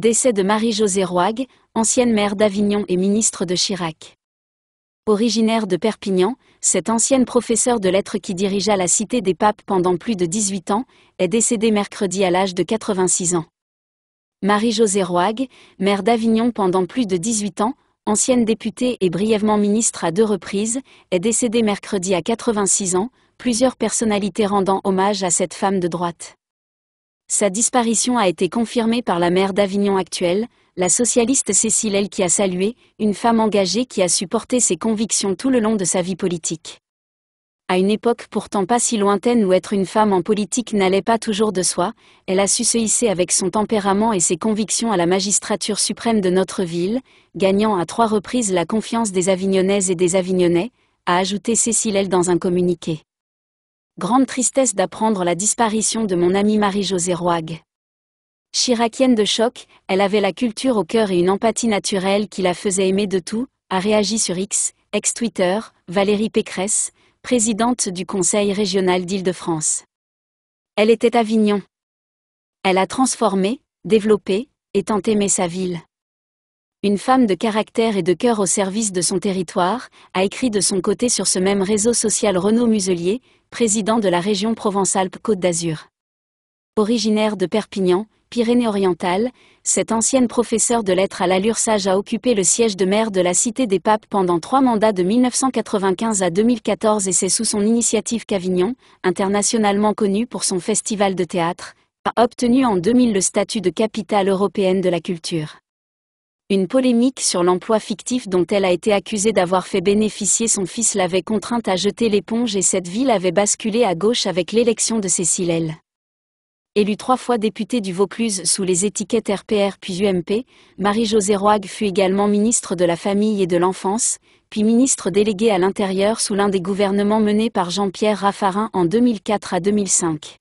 Décès de Marie-Josée Roig, ancienne maire d'Avignon et ministre de Chirac. Originaire de Perpignan, cette ancienne professeure de lettres qui dirigea la Cité des Papes pendant plus de 18 ans, est décédée mercredi à l'âge de 86 ans. Marie-Josée Roig, maire d'Avignon pendant plus de 18 ans, ancienne députée et brièvement ministre à deux reprises, est décédée mercredi à 86 ans, plusieurs personnalités rendant hommage à cette femme de droite. Sa disparition a été confirmée par la maire d'Avignon actuelle, la socialiste Cécile L. qui a salué, une femme engagée qui a supporté ses convictions tout le long de sa vie politique. À une époque pourtant pas si lointaine où être une femme en politique n'allait pas toujours de soi, elle a su se hisser avec son tempérament et ses convictions à la magistrature suprême de notre ville, gagnant à trois reprises la confiance des Avignonnaises et des Avignonnais, a ajouté Cécile dans un communiqué. Grande tristesse d'apprendre la disparition de mon amie Marie-Josée Roig. Chiracienne de choc, elle avait la culture au cœur et une empathie naturelle qui la faisait aimer de tout, a réagi sur X, ex-Twitter, Valérie Pécresse, présidente du Conseil régional d'Île-de-France. Elle était Avignon. Elle a transformé, développé, et tant aimé sa ville une femme de caractère et de cœur au service de son territoire, a écrit de son côté sur ce même réseau social Renaud Muselier, président de la région Provence-Alpes-Côte d'Azur. Originaire de Perpignan, Pyrénées-Orientales, cette ancienne professeure de lettres à l'allure sage a occupé le siège de maire de la Cité des Papes pendant trois mandats de 1995 à 2014 et c'est sous son initiative qu'Avignon, internationalement connu pour son festival de théâtre, a obtenu en 2000 le statut de capitale européenne de la culture. Une polémique sur l'emploi fictif dont elle a été accusée d'avoir fait bénéficier son fils l'avait contrainte à jeter l'éponge et cette ville avait basculé à gauche avec l'élection de Cécile L. Élue trois fois députée du Vaucluse sous les étiquettes RPR puis UMP, Marie-Josée Roig fut également ministre de la Famille et de l'Enfance, puis ministre déléguée à l'Intérieur sous l'un des gouvernements menés par Jean-Pierre Raffarin en 2004 à 2005.